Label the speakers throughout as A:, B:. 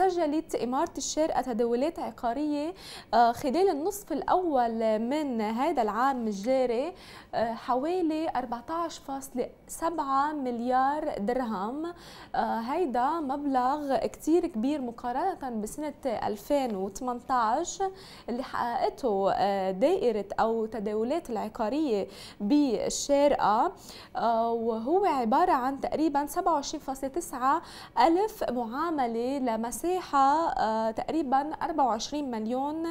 A: سجلت إمارة الشارقة تداولات عقارية آه، خلال النصف الأول من هذا العام الجاري آه، حوالي 14.7 مليار درهم آه، هيدا مبلغ كتير كبير مقارنة بسنة 2018 اللي حققته دائرة أو تداولات العقارية بالشارقة وهو عبارة عن تقريبا 27.9 ألف معاملة لمساحة مساحة آه، تقريبا 24 مليون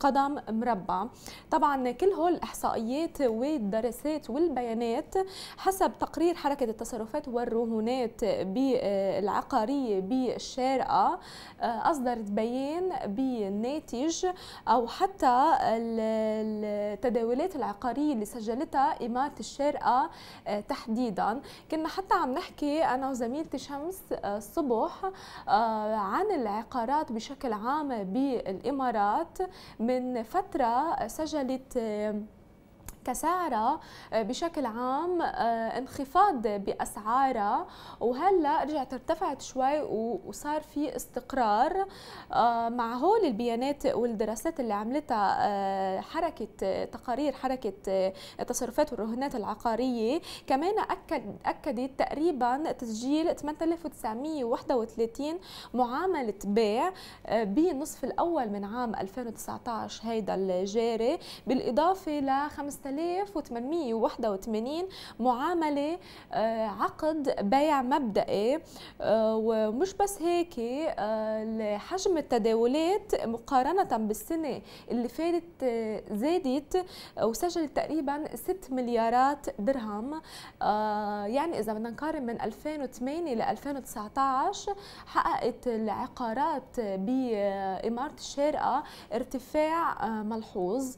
A: قدم مربع طبعا كل هول الإحصائيات والدراسات والبيانات حسب تقرير حركة التصرفات والرهونات بالعقارية بالشارقة آه، أصدرت بيان بالناتج أو حتى التداولات العقارية اللي سجلتها إمارة الشارقة آه، تحديدا كنا حتى عم نحكي أنا وزميلتي شمس الصبح عن العقارات بشكل عام بالإمارات من فترة سجلت كسعرها آه، بشكل عام آه، انخفاض باسعارها وهلا رجعت ارتفعت شوي وصار في استقرار آه، مع هول البيانات والدراسات اللي عملتها حركه تقارير حركه التصرفات والرهانات العقاريه كمان اكد اكدت تقريبا تسجيل 8931 معامله بيع بالنصف الاول من عام 2019 هيدا الجاري بالاضافه ل 5000 1881 معامله آه، عقد بيع مبدئي آه، ومش بس هيك آه، حجم التداولات مقارنه بالسنه اللي فاتت زادت وسجلت تقريبا 6 مليارات درهم يعني اذا بدنا نقارن من 2008 ل 2019 حققت العقارات باماره الشارقه ارتفاع ملحوظ